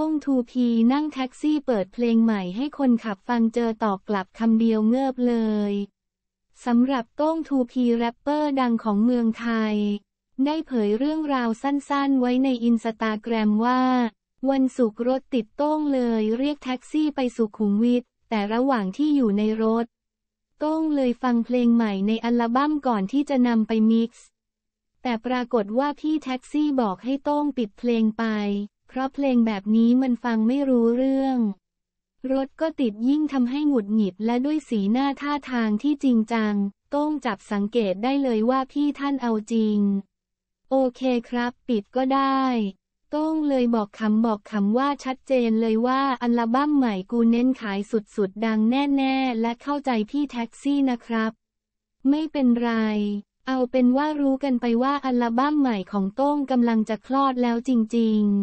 ก้งทูพีนั่งแท็กซี่เปิดเพลงใหม่ให้คนขับฟังเจอตอบกลับคำเดียวเงือบเลย สำหรับต้งทูพีแรปเปอร์ดังของเมืองไทย ได้เผยเรื่องราวสั้นๆไว้ในอินสตาแกรมว่า วันศุกร์รถติดโต้งเลยเรียกแท็กซี่ไปสุขุมวิทแต่ระหว่างที่อยู่ในรถโต้งเลยฟังเพลงใหม่ในอัลบั้มก่อนที่จะนำไปมิกซ์แต่ปรากฏว่าพี่แท็กซี่บอกให้โต้งปิดเพลงไปเพราะเพลงแบบนี้มันฟังไม่รู้เรื่อง รถก็ติดยิ่งทำให้หงุดหงิดและด้วยสีหน้าท่าทางที่จริงจัง โต้งจับสังเกตได้เลยว่าพี่ท่านเอาจริง โอเคครับ ปิดก็ได้ โต้งเลยบอกคำบอกคำว่าชัดเจนเลยว่าอัลบั้มใหม่กูเน้นขายสุดๆ ดังแน่ๆ และเข้าใจพี่แท็กซี่นะครับ ไม่เป็นไร เอาเป็นว่ารู้กันไปว่าอัลบั้มใหม่ของโต้งกำลังจะคลอดแล้วจริงๆ